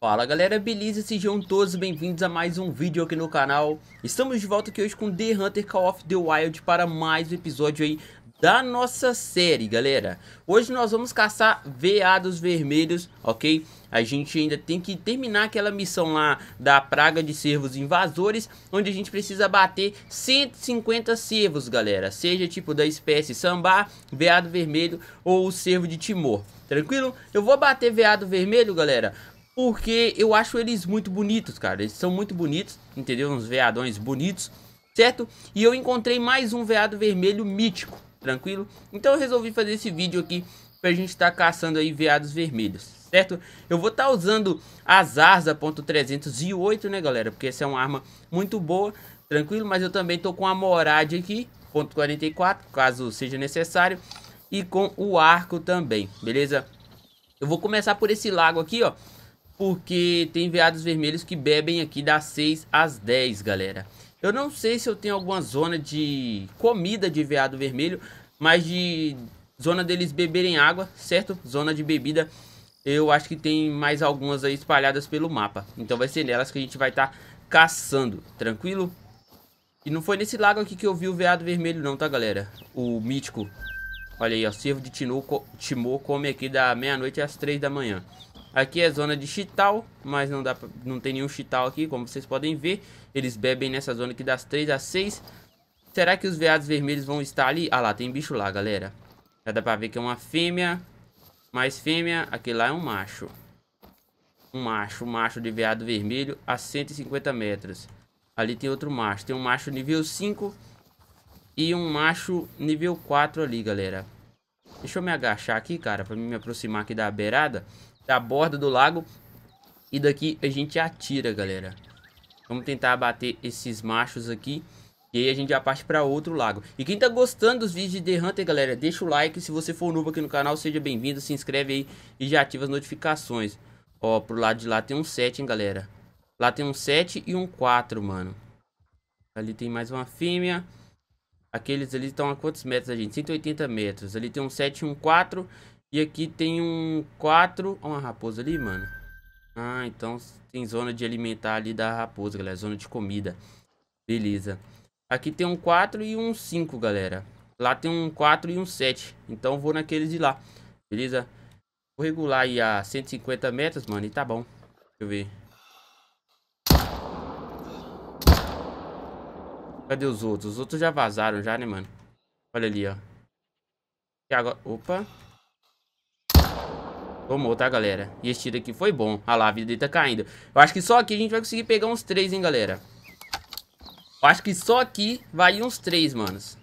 Fala galera, beleza? Sejam todos bem-vindos a mais um vídeo aqui no canal Estamos de volta aqui hoje com The Hunter Call of the Wild para mais um episódio aí da nossa série, galera Hoje nós vamos caçar veados vermelhos, ok? A gente ainda tem que terminar aquela missão lá da praga de cervos invasores, onde a gente precisa bater 150 cervos, galera. Seja tipo da espécie sambar, veado vermelho ou o cervo de Timor. Tranquilo? Eu vou bater veado vermelho, galera, porque eu acho eles muito bonitos, cara. Eles são muito bonitos, entendeu? Uns veadões bonitos, certo? E eu encontrei mais um veado vermelho mítico, tranquilo? Então eu resolvi fazer esse vídeo aqui pra gente estar tá caçando aí veados vermelhos, certo? Eu vou estar tá usando a Zarza .308, né, galera? Porque essa é uma arma muito boa, tranquilo? Mas eu também tô com a Morad aqui, .44, caso seja necessário. E com o arco também, beleza? Eu vou começar por esse lago aqui, ó porque tem veados vermelhos que bebem aqui das 6 às 10, galera. Eu não sei se eu tenho alguma zona de comida de veado vermelho, mas de zona deles beberem água, certo? Zona de bebida, eu acho que tem mais algumas aí espalhadas pelo mapa. Então vai ser nelas que a gente vai estar tá caçando, tranquilo? E não foi nesse lago aqui que eu vi o veado vermelho não, tá galera? O mítico. Olha aí, ó, o cervo de Timor, come aqui da meia-noite às três da manhã. Aqui é zona de chital, mas não, dá pra, não tem nenhum chital aqui, como vocês podem ver. Eles bebem nessa zona aqui das 3 às 6. Será que os veados vermelhos vão estar ali? Ah lá, tem bicho lá, galera. Já dá pra ver que é uma fêmea. Mais fêmea. Aquele lá é um macho. Um macho, um macho de veado vermelho a 150 metros. Ali tem outro macho. Tem um macho nível 5 e um macho nível 4 ali, galera. Deixa eu me agachar aqui, cara, pra me aproximar aqui da beirada da borda do lago. E daqui a gente atira, galera. Vamos tentar abater esses machos aqui. E aí a gente já parte para outro lago. E quem tá gostando dos vídeos de The Hunter, galera, deixa o like. Se você for novo aqui no canal, seja bem-vindo. Se inscreve aí e já ativa as notificações. Ó, pro lado de lá tem um 7, hein, galera. Lá tem um 7 e um 4, mano. Ali tem mais uma fêmea. Aqueles ali estão a quantos metros, a gente? 180 metros. Ali tem um 7 e um 4. E aqui tem um 4... Olha uma raposa ali, mano. Ah, então tem zona de alimentar ali da raposa, galera. Zona de comida. Beleza. Aqui tem um 4 e um 5, galera. Lá tem um 4 e um 7. Então vou naqueles de lá. Beleza? Vou regular aí a 150 metros, mano. E tá bom. Deixa eu ver. Cadê os outros? Os outros já vazaram já, né, mano? Olha ali, ó. E agora... Opa. Tomou, tá, galera? E esse tiro aqui foi bom. Ah lá, a vida dele tá caindo. Eu acho que só aqui a gente vai conseguir pegar uns três, hein, galera? Eu acho que só aqui vai uns três, manos.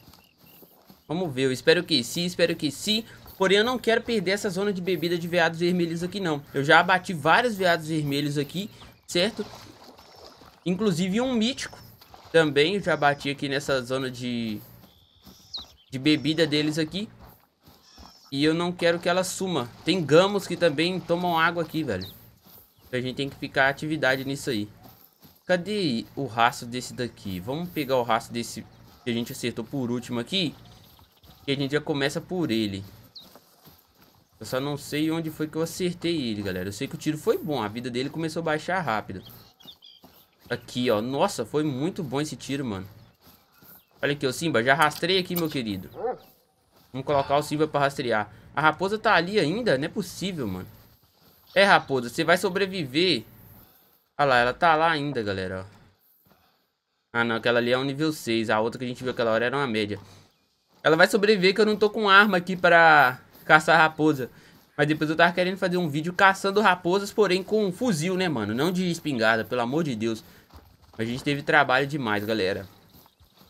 Vamos ver. Eu espero que sim, espero que sim. Porém, eu não quero perder essa zona de bebida de veados vermelhos aqui, não. Eu já abati vários veados vermelhos aqui, certo? Inclusive um mítico também. Eu já bati aqui nessa zona de, de bebida deles aqui. E eu não quero que ela suma. Tem gamos que também tomam água aqui, velho. a gente tem que ficar atividade nisso aí. Cadê o rastro desse daqui? Vamos pegar o rastro desse que a gente acertou por último aqui. E a gente já começa por ele. Eu só não sei onde foi que eu acertei ele, galera. Eu sei que o tiro foi bom. A vida dele começou a baixar rápido. Aqui, ó. Nossa, foi muito bom esse tiro, mano. Olha aqui, ô Simba. Já rastrei aqui, meu querido. Vamos colocar o Silva pra rastrear. A raposa tá ali ainda? Não é possível, mano. É, raposa, você vai sobreviver. Olha lá, ela tá lá ainda, galera. Ah, não, aquela ali é um nível 6. A outra que a gente viu aquela hora era uma média. Ela vai sobreviver que eu não tô com arma aqui pra caçar raposa. Mas depois eu tava querendo fazer um vídeo caçando raposas, porém com um fuzil, né, mano? Não de espingarda, pelo amor de Deus. A gente teve trabalho demais, galera.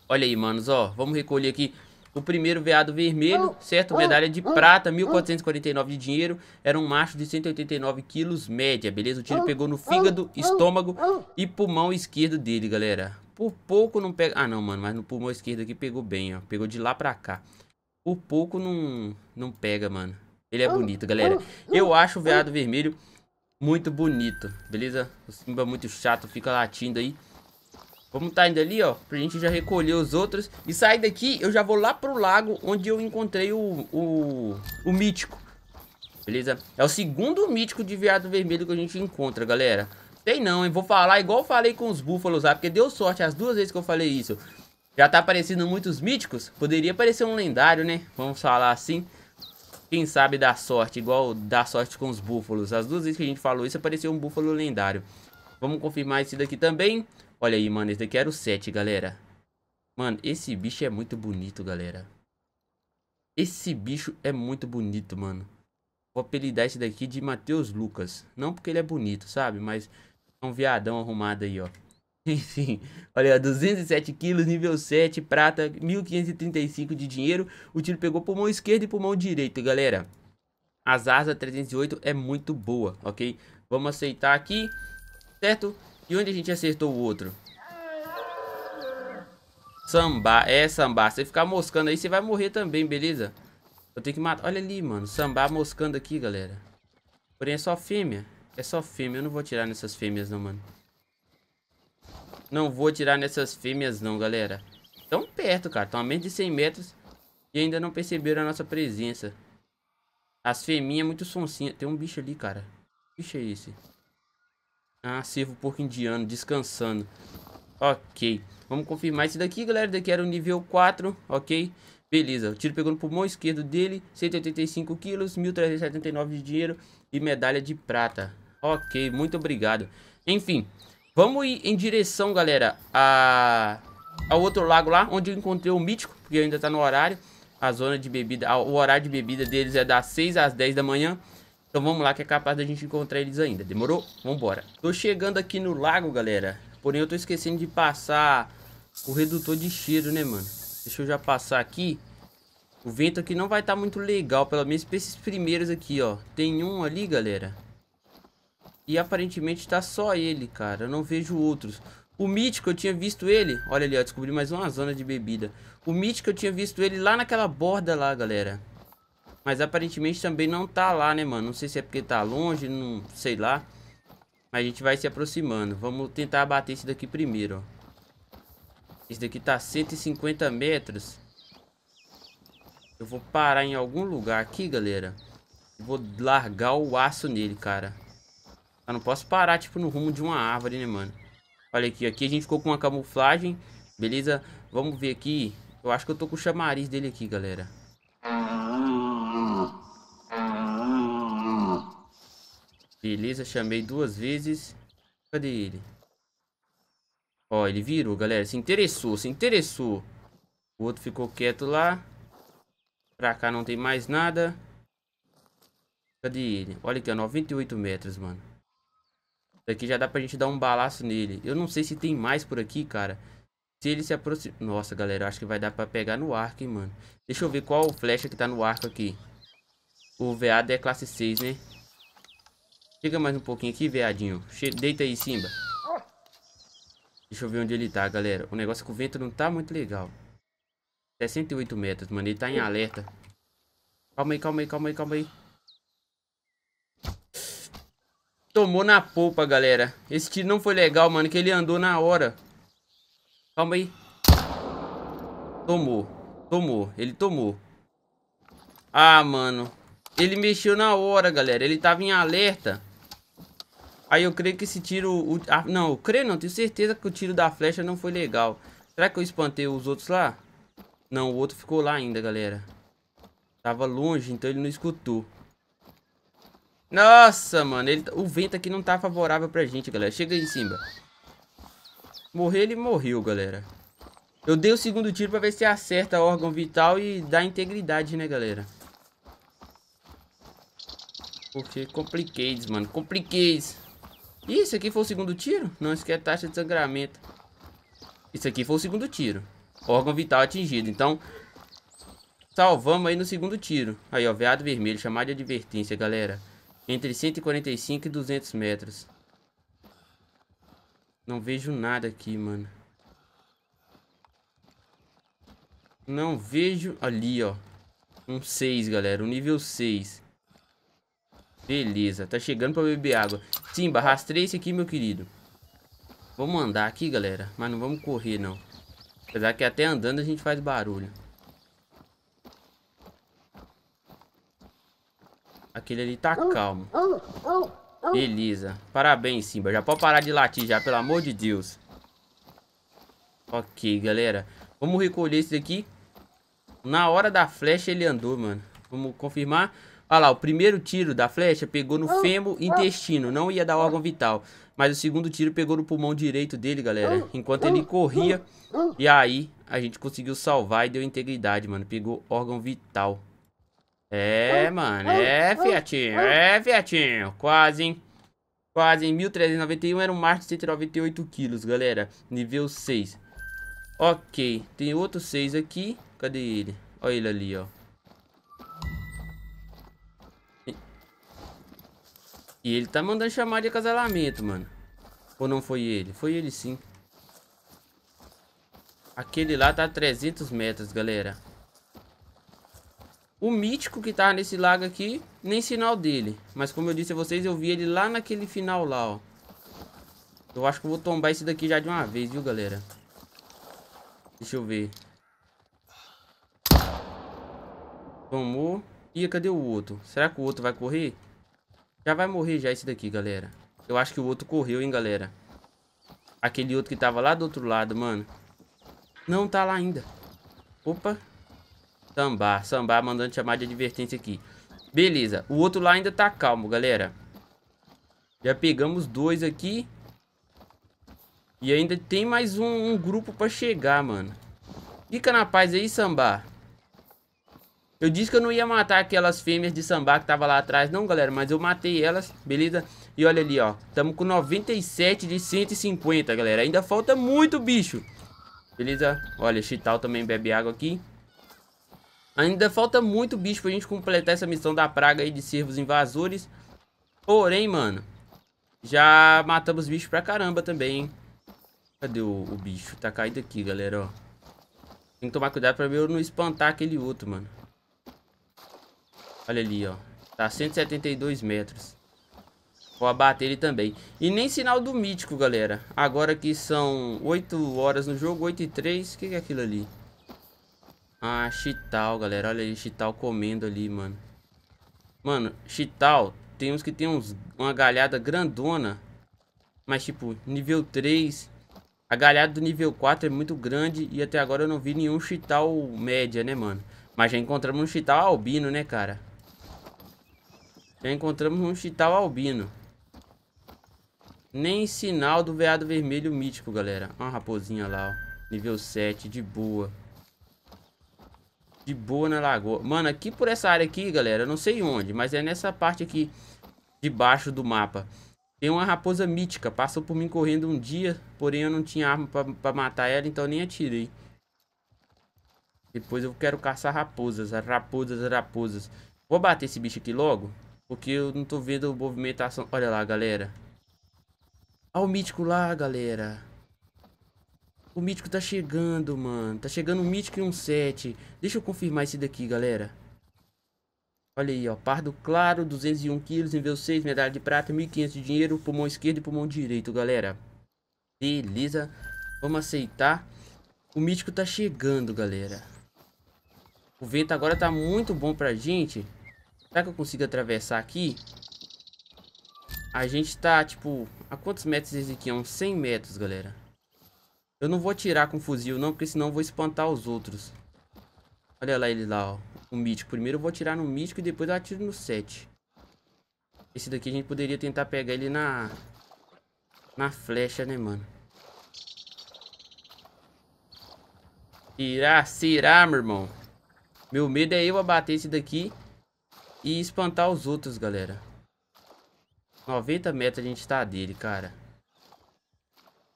Olha aí, manos, ó. Vamos recolher aqui o primeiro veado vermelho, hum, certo? Hum, Medalha de hum, prata, 1.449 de dinheiro. Era um macho de 189 quilos média, beleza? O tiro pegou no fígado, estômago e pulmão esquerdo dele, galera. Por pouco não pega... Ah, não, mano, mas no pulmão esquerdo aqui pegou bem, ó. Pegou de lá pra cá. Por pouco não, não pega, mano. Ele é bonito, galera. Eu acho o veado vermelho muito bonito, beleza? O Simba é muito chato, fica latindo aí. Vamos tá indo ali, ó, pra gente já recolher os outros. E sair daqui, eu já vou lá pro lago onde eu encontrei o, o, o mítico. Beleza? É o segundo mítico de veado vermelho que a gente encontra, galera. Tem não, hein? Vou falar igual falei com os búfalos lá, porque deu sorte as duas vezes que eu falei isso. Já tá aparecendo muitos míticos? Poderia aparecer um lendário, né? Vamos falar assim. Quem sabe dar sorte, igual dar sorte com os búfalos. As duas vezes que a gente falou isso, apareceu um búfalo lendário. Vamos confirmar esse daqui também. Olha aí, mano. Esse daqui era o 7, galera. Mano, esse bicho é muito bonito, galera. Esse bicho é muito bonito, mano. Vou apelidar esse daqui de Matheus Lucas. Não porque ele é bonito, sabe? Mas é um viadão arrumado aí, ó. Enfim, olha, 207 quilos, nível 7, prata, 1.535 de dinheiro. O tiro pegou pulmão esquerdo e pulmão direito, galera. As asas 308 é muito boa, ok? Vamos aceitar aqui, certo? E onde a gente acertou o outro? Samba, é samba. Se ficar moscando aí, você vai morrer também, beleza? Eu tenho que matar. Olha ali, mano. Samba moscando aqui, galera. Porém, é só fêmea. É só fêmea. Eu não vou tirar nessas fêmeas, não, mano. Não vou tirar nessas fêmeas, não, galera. Tão perto, cara. Tão a menos de 100 metros e ainda não perceberam a nossa presença. As fêmeas é muito sonsinha. Tem um bicho ali, cara. Que bicho é esse? Ah, servo porco indiano, descansando. Ok. Vamos confirmar esse daqui, galera. Daqui era o nível 4, ok? Beleza. O tiro pegou no pulmão esquerdo dele. 185 quilos, 1.379 de dinheiro e medalha de prata. Ok, muito obrigado. Enfim, vamos ir em direção, galera, a... ao outro lago lá, onde eu encontrei o mítico, porque ainda tá no horário. A zona de bebida, o horário de bebida deles é das 6 às 10 da manhã. Então vamos lá que é capaz da gente encontrar eles ainda. Demorou? Vambora. Tô chegando aqui no lago, galera. Porém eu tô esquecendo de passar o redutor de cheiro, né, mano? Deixa eu já passar aqui. O vento aqui não vai estar tá muito legal, pelo menos pra esses primeiros aqui, ó. Tem um ali, galera. E aparentemente tá só ele, cara. Eu não vejo outros. O mítico, eu tinha visto ele... Olha ali, ó. Descobri mais uma zona de bebida. O mítico, eu tinha visto ele lá naquela borda lá, galera. Mas aparentemente também não tá lá, né, mano? Não sei se é porque tá longe, não sei lá. mas A gente vai se aproximando. Vamos tentar bater esse daqui primeiro, ó. Esse daqui tá 150 metros. Eu vou parar em algum lugar aqui, galera. Vou largar o aço nele, cara. Eu não posso parar, tipo, no rumo de uma árvore, né, mano? Olha aqui, aqui a gente ficou com uma camuflagem, beleza? Vamos ver aqui. Eu acho que eu tô com o chamariz dele aqui, galera. Beleza, chamei duas vezes. Cadê ele? Ó, ele virou, galera. Se interessou, se interessou. O outro ficou quieto lá. Pra cá não tem mais nada. Cadê ele? Olha aqui, ó, 98 metros, mano. Daqui já dá pra gente dar um balaço nele. Eu não sei se tem mais por aqui, cara. Se ele se aproxima... Nossa, galera, acho que vai dar pra pegar no arco, hein, mano. Deixa eu ver qual flecha que tá no arco aqui. O veado é classe 6, né? Chega mais um pouquinho aqui, veadinho. Deita aí, Simba. Deixa eu ver onde ele tá, galera. O negócio com o vento não tá muito legal. 68 metros, mano. Ele tá em alerta. Calma aí, calma aí, calma aí, calma aí. Tomou na polpa, galera. Esse tiro não foi legal, mano, que ele andou na hora. Calma aí. Tomou. Tomou. Ele tomou. Ah, mano. Ele mexeu na hora, galera. Ele tava em alerta. Aí eu creio que esse tiro... O, ah, não, eu creio não. Tenho certeza que o tiro da flecha não foi legal. Será que eu espantei os outros lá? Não, o outro ficou lá ainda, galera. Tava longe, então ele não escutou. Nossa, mano. Ele, o vento aqui não tá favorável pra gente, galera. Chega aí, cima. Morrer, ele morreu, galera. Eu dei o segundo tiro pra ver se acerta órgão vital e dá integridade, né, galera? Porque compliquei, mano. Compliquei isso aqui foi o segundo tiro? Não esquece taxa de sangramento. Isso aqui foi o segundo tiro. Órgão vital atingido. Então, salvamos aí no segundo tiro. Aí, ó, veado vermelho. Chamada de advertência, galera. Entre 145 e 200 metros. Não vejo nada aqui, mano. Não vejo... Ali, ó. Um 6, galera. Um nível 6. Beleza, tá chegando pra beber água. Simba, rastreia esse aqui, meu querido. Vamos andar aqui, galera. Mas não vamos correr, não. Apesar que até andando a gente faz barulho. Aquele ali tá calmo. Beleza. Parabéns, Simba. Já pode parar de latir já, pelo amor de Deus. Ok, galera. Vamos recolher esse daqui. Na hora da flecha ele andou, mano. Vamos confirmar. Olha lá, o primeiro tiro da flecha pegou no oh, fêmur oh. intestino, não ia dar órgão vital. Mas o segundo tiro pegou no pulmão direito dele, galera, oh, enquanto ele corria. E aí, a gente conseguiu salvar e deu integridade, mano. Pegou órgão vital. É, mano, é, fiatinho, é, fiatinho. Quase, hein? Quase, em 1391 era um Marte 198 quilos, galera. Nível 6. Ok, tem outro 6 aqui. Cadê ele? Olha ele ali, ó. E ele tá mandando chamar de acasalamento, mano. Ou não foi ele? Foi ele sim. Aquele lá tá a 300 metros, galera. O mítico que tá nesse lago aqui, nem sinal dele. Mas como eu disse a vocês, eu vi ele lá naquele final lá, ó. Eu acho que eu vou tombar esse daqui já de uma vez, viu, galera? Deixa eu ver. Tomou. Ih, cadê o outro? Será que o outro vai correr? Já vai morrer já esse daqui, galera. Eu acho que o outro correu, hein, galera. Aquele outro que tava lá do outro lado, mano. Não tá lá ainda. Opa. Sambar, sambar mandando chamar de advertência aqui. Beleza, o outro lá ainda tá calmo, galera. Já pegamos dois aqui. E ainda tem mais um, um grupo pra chegar, mano. Fica na paz aí, sambar. Eu disse que eu não ia matar aquelas fêmeas de sambar que tava lá atrás, não, galera. Mas eu matei elas, beleza? E olha ali, ó. Tamo com 97 de 150, galera. Ainda falta muito bicho. Beleza? Olha, Chital também bebe água aqui. Ainda falta muito bicho pra gente completar essa missão da praga aí de servos invasores. Porém, mano, já matamos bicho pra caramba também, hein? Cadê o, o bicho? Tá caído aqui, galera, ó. Tem que tomar cuidado pra eu não espantar aquele outro, mano. Olha ali, ó. Tá 172 metros. Vou abater ele também. E nem sinal do mítico, galera. Agora que são 8 horas no jogo, 8 e 3. O que, que é aquilo ali? Ah, Chital, galera. Olha ali, Chital comendo ali, mano. Mano, Chital, temos que ter uns, uma galhada grandona. Mas, tipo, nível 3. A galhada do nível 4 é muito grande. E até agora eu não vi nenhum Chital média, né, mano? Mas já encontramos um Chital albino, né, cara? Já encontramos um chital albino. Nem sinal do veado vermelho mítico, galera. Uma raposinha lá, ó. Nível 7, de boa. De boa na lagoa. Mano, aqui por essa área aqui, galera, eu não sei onde, mas é nessa parte aqui de baixo do mapa. Tem uma raposa mítica, passou por mim correndo um dia, porém eu não tinha arma pra, pra matar ela, então nem atirei. Depois eu quero caçar raposas, raposas, raposas. Vou bater esse bicho aqui logo. Porque eu não tô vendo movimentação. Olha lá, galera. Olha o mítico lá, galera. O mítico tá chegando, mano. Tá chegando um mítico e um 7. Deixa eu confirmar esse daqui, galera. Olha aí, ó. Pardo claro, 201 quilos, nível 6, medalha de prata, 1.500 de dinheiro, pulmão esquerdo e pulmão direito, galera. Beleza. Vamos aceitar. O mítico tá chegando, galera. O vento agora tá muito bom pra gente. Será que eu consigo atravessar aqui? A gente tá, tipo... A quantos metros esse aqui? É uns 100 metros, galera. Eu não vou atirar com fuzil, não. Porque senão eu vou espantar os outros. Olha lá ele lá, ó. O mítico. Primeiro eu vou atirar no mítico e depois eu atiro no 7. Esse daqui a gente poderia tentar pegar ele na... Na flecha, né, mano? Tirar, será, meu irmão. Meu medo é eu abater esse daqui e espantar os outros, galera. 90 metros a gente tá dele, cara.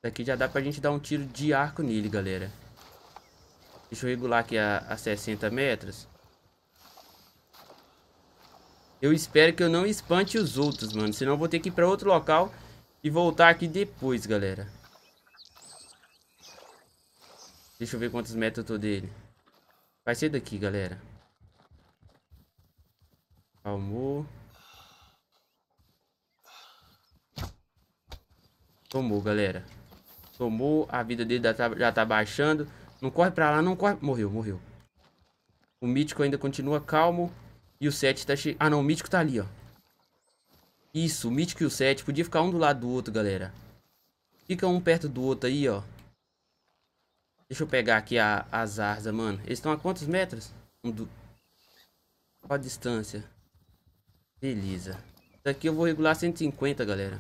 Daqui já dá pra gente dar um tiro de arco nele, galera. Deixa eu regular aqui a, a 60 metros. Eu espero que eu não espante os outros, mano. Senão eu vou ter que ir pra outro local e voltar aqui depois, galera. Deixa eu ver quantos metros eu tô dele. Vai ser daqui, galera. Calmou. Tomou, galera. Tomou. A vida dele já tá, já tá baixando. Não corre pra lá, não corre. Morreu, morreu. O mítico ainda continua calmo. E o 7 tá cheio. Ah, não, o mítico tá ali, ó. Isso, o mítico e o 7. Podia ficar um do lado do outro, galera. Fica um perto do outro aí, ó. Deixa eu pegar aqui a, a zarza, mano. Eles estão a quantos metros? Um do... Qual a distância? Beleza. aqui eu vou regular 150, galera.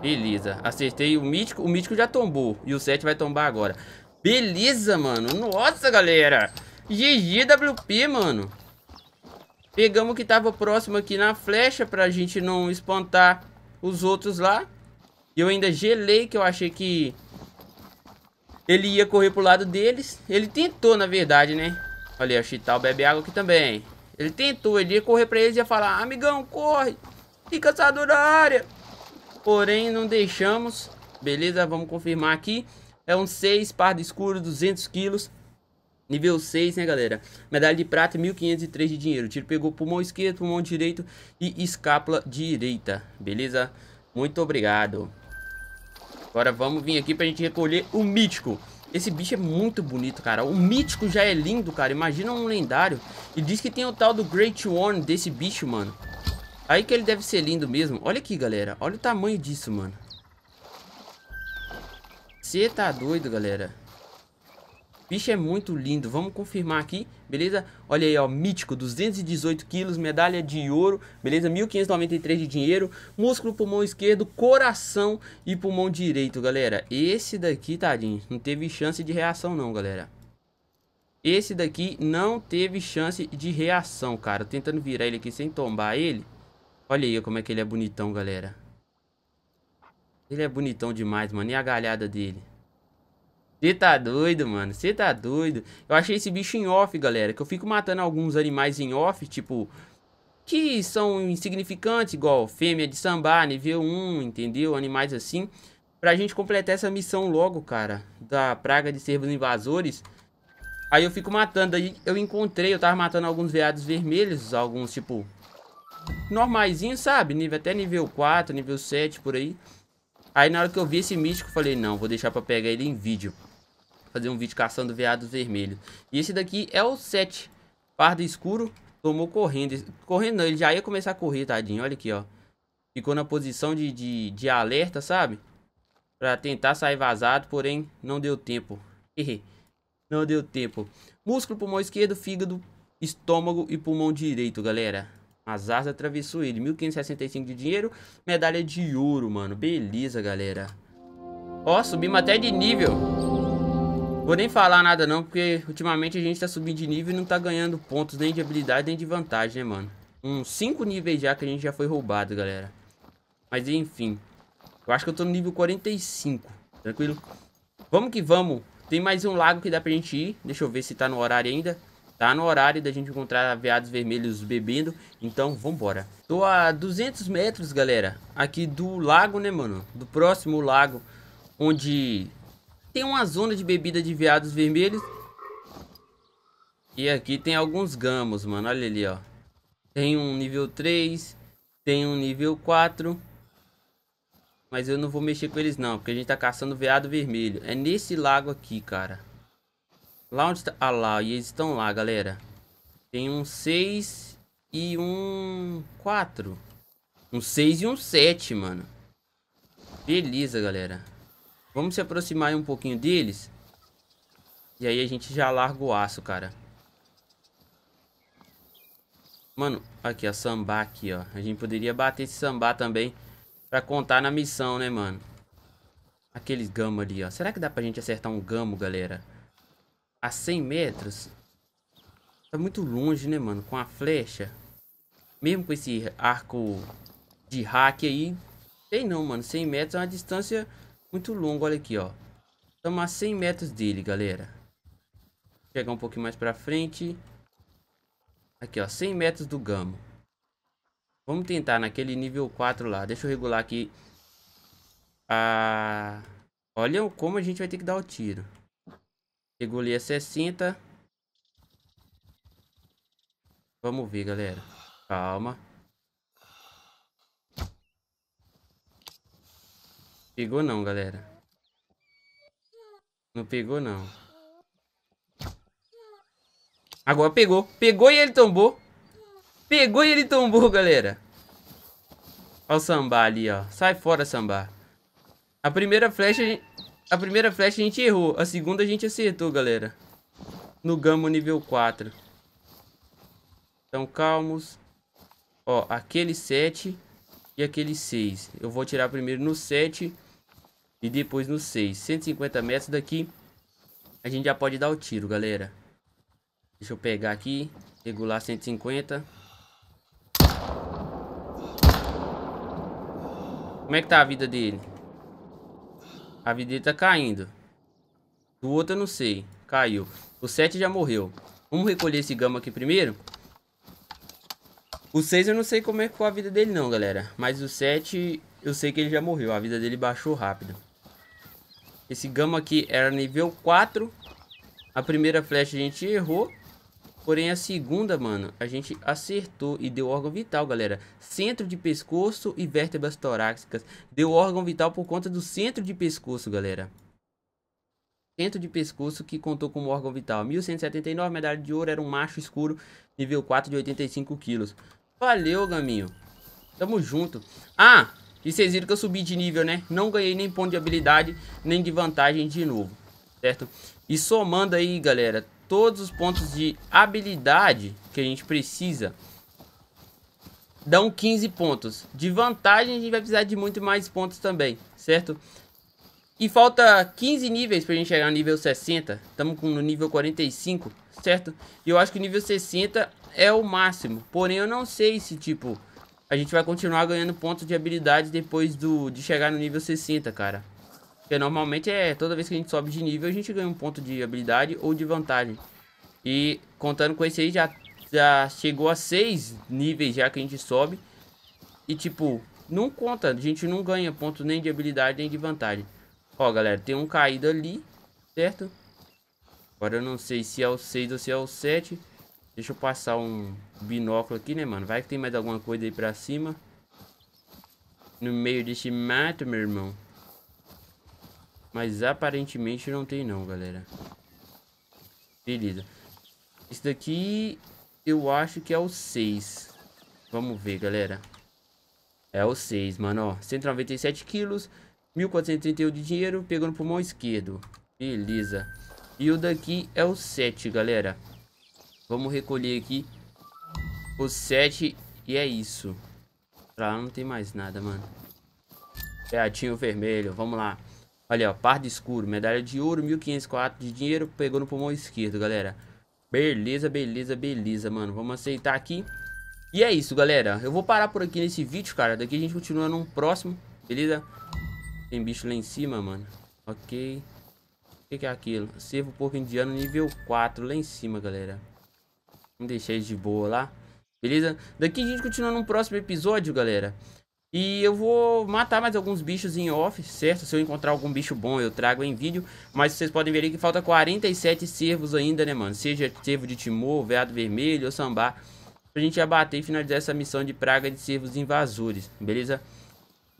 Beleza, acertei o mítico. O mítico já tombou. E o 7 vai tombar agora. Beleza, mano. Nossa, galera. GGWP, mano. Pegamos o que tava próximo aqui na flecha pra gente não espantar os outros lá. E eu ainda gelei que eu achei que ele ia correr pro lado deles. Ele tentou, na verdade, né? Olha aí, o Chital bebe água aqui também. Ele tentou, ele ia correr pra eles e ia falar, amigão, corre! Que caçador da área! Porém, não deixamos. Beleza, vamos confirmar aqui. É um 6, pardo escuro, 200 quilos. Nível 6, né, galera? Medalha de prata, 1.503 de dinheiro. O tiro pegou pulmão esquerdo, pulmão direito e escápula direita. Beleza? Muito obrigado. Agora vamos vir aqui pra gente recolher o mítico. Esse bicho é muito bonito, cara. O mítico já é lindo, cara. Imagina um lendário. E diz que tem o tal do Great One desse bicho, mano. Aí que ele deve ser lindo mesmo. Olha aqui, galera. Olha o tamanho disso, mano. Você tá doido, galera. Bicho é muito lindo, vamos confirmar aqui, beleza? Olha aí, ó, mítico, 218 quilos, medalha de ouro, beleza? 1.593 de dinheiro, músculo, pulmão esquerdo, coração e pulmão direito, galera. Esse daqui, tadinho, não teve chance de reação não, galera. Esse daqui não teve chance de reação, cara. Tentando virar ele aqui sem tombar ele. Olha aí como é que ele é bonitão, galera. Ele é bonitão demais, mano. E a galhada dele? Você tá doido, mano. Você tá doido. Eu achei esse bicho em off, galera. Que eu fico matando alguns animais em off, tipo... Que são insignificantes, igual fêmea de sambar, nível 1, entendeu? Animais assim. Pra gente completar essa missão logo, cara. Da praga de cervos invasores. Aí eu fico matando. Aí eu encontrei, eu tava matando alguns veados vermelhos. Alguns, tipo... normaisinho, sabe? Nível, até nível 4, nível 7, por aí. Aí na hora que eu vi esse místico, falei, não, vou deixar pra pegar ele em vídeo fazer um vídeo caçando veados vermelhos. E esse daqui é o 7, pardo escuro, tomou correndo. Correndo não, ele já ia começar a correr, tadinho, olha aqui, ó. Ficou na posição de, de, de alerta, sabe? Pra tentar sair vazado, porém não deu tempo. não deu tempo. Músculo, pulmão esquerdo, fígado, estômago e pulmão direito, galera. As asas atravessou ele. 1565 de dinheiro, medalha de ouro, mano. Beleza, galera. Ó, subimos até de nível. Vou nem falar nada não, porque ultimamente a gente tá subindo de nível e não tá ganhando pontos nem de habilidade nem de vantagem, né, mano? Uns 5 níveis já que a gente já foi roubado, galera. Mas enfim, eu acho que eu tô no nível 45, tranquilo? Vamos que vamos. Tem mais um lago que dá pra gente ir. Deixa eu ver se tá no horário ainda. Tá no horário da gente encontrar veados vermelhos bebendo. Então, vambora. Tô a 200 metros, galera. Aqui do lago, né, mano? Do próximo lago. Onde tem uma zona de bebida de veados vermelhos. E aqui tem alguns gamos, mano. Olha ali, ó. Tem um nível 3. Tem um nível 4. Mas eu não vou mexer com eles não. Porque a gente tá caçando veado vermelho. É nesse lago aqui, cara. Lá onde tá... Ah lá, e eles estão lá, galera. Tem um 6 e um 4. Um 6 e um 7, mano. Beleza, galera. Vamos se aproximar um pouquinho deles. E aí a gente já larga o aço, cara. Mano, aqui, ó. Sambá aqui, ó. A gente poderia bater esse sambá também. Pra contar na missão, né, mano? Aqueles gamos ali, ó. Será que dá pra gente acertar um gamo, galera? A 100 metros? Tá muito longe, né, mano? Com a flecha. Mesmo com esse arco de hack aí. Tem não, mano. 100 metros é uma distância muito longo, olha aqui, ó. Estamos a 100 metros dele, galera. Vou chegar um pouquinho mais pra frente. Aqui, ó, 100 metros do gamo. Vamos tentar naquele nível 4 lá. Deixa eu regular aqui. Ah, olha como a gente vai ter que dar o tiro. Regulei a 60. Vamos ver, galera. Calma. Pegou não, galera. Não pegou não. Agora pegou. Pegou e ele tombou. Pegou e ele tombou, galera. Olha o samba ali, ó. Sai fora, samba. A primeira flecha... A primeira flecha a gente errou. A segunda a gente acertou, galera. No Gamo nível 4. Então, calmos. Ó, aquele 7 e aquele 6. Eu vou tirar primeiro no 7 e depois no 6. 150 metros daqui, a gente já pode dar o tiro, galera. Deixa eu pegar aqui, regular 150. Como é que tá a vida dele? A vida dele tá caindo. Do outro eu não sei. Caiu. O 7 já morreu. Vamos recolher esse gama aqui primeiro. O 6 eu não sei como é que foi a vida dele não, galera. Mas o 7 eu sei que ele já morreu. A vida dele baixou rápido. Esse Gama aqui era nível 4. A primeira flecha a gente errou. Porém, a segunda, mano, a gente acertou e deu órgão vital, galera. Centro de pescoço e vértebras torácicas. Deu órgão vital por conta do centro de pescoço, galera. Centro de pescoço que contou como órgão vital. 1179, medalha de ouro, era um macho escuro, nível 4 de 85 quilos. Valeu, Gaminho. Tamo junto. Ah, e vocês viram que eu subi de nível, né? Não ganhei nem ponto de habilidade, nem de vantagem de novo, certo? E somando aí, galera, todos os pontos de habilidade que a gente precisa, dão 15 pontos. De vantagem, a gente vai precisar de muito mais pontos também, certo? E falta 15 níveis pra gente chegar no nível 60. Estamos no nível 45 certo? E eu acho que o nível 60 é o máximo. Porém, eu não sei se, tipo, a gente vai continuar ganhando pontos de habilidade depois do, de chegar no nível 60, cara. Porque normalmente é, toda vez que a gente sobe de nível, a gente ganha um ponto de habilidade ou de vantagem. E contando com esse aí, já, já chegou a 6 níveis já que a gente sobe. E, tipo, não conta, a gente não ganha ponto nem de habilidade nem de vantagem. Ó, galera, tem um caído ali, certo? Agora eu não sei se é o 6 ou se é o 7. Deixa eu passar um binóculo aqui, né, mano? Vai que tem mais alguma coisa aí pra cima. No meio desse mato, meu irmão. Mas aparentemente não tem não, galera. Beleza. Isso daqui eu acho que é o 6. Vamos ver, galera. É o 6, mano, ó. 197 quilos, 1.431 de dinheiro, pegando pulmão esquerdo. Beleza. E o daqui é o 7, galera. Vamos recolher aqui o 7 e é isso. Pra lá não tem mais nada, mano. Peatinho vermelho, vamos lá. Olha, ó, pardo escuro, medalha de ouro, 1504 de dinheiro, pegou no pulmão esquerdo, galera. Beleza, beleza, beleza, mano. Vamos aceitar aqui. E é isso, galera. Eu vou parar por aqui nesse vídeo, cara. Daqui a gente continua num próximo, beleza? Tem bicho lá em cima, mano. Ok que, que é aquilo? Servo porco indiano nível 4 lá em cima, galera. Vamos deixar de boa lá. Beleza? Daqui a gente continua no próximo episódio, galera. E eu vou matar mais alguns bichos em off, certo? Se eu encontrar algum bicho bom, eu trago em vídeo. Mas vocês podem ver aí que falta 47 servos ainda, né, mano? Seja servo de Timor, veado vermelho ou sambar. Pra gente abater e finalizar essa missão de praga de servos invasores, beleza?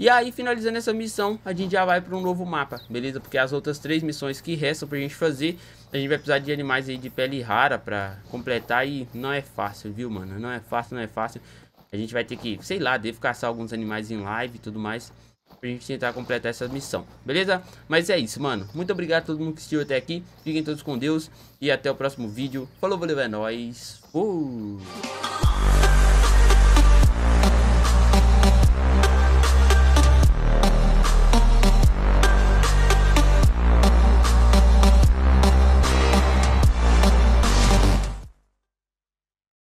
E aí, finalizando essa missão, a gente já vai para um novo mapa, beleza? Porque as outras três missões que restam para a gente fazer, a gente vai precisar de animais aí de pele rara para completar e não é fácil, viu, mano? Não é fácil, não é fácil. A gente vai ter que, sei lá, devo caçar alguns animais em live e tudo mais pra gente tentar completar essa missão, beleza? Mas é isso, mano. Muito obrigado a todo mundo que assistiu até aqui. Fiquem todos com Deus e até o próximo vídeo. Falou, valeu, é nóis. Uh!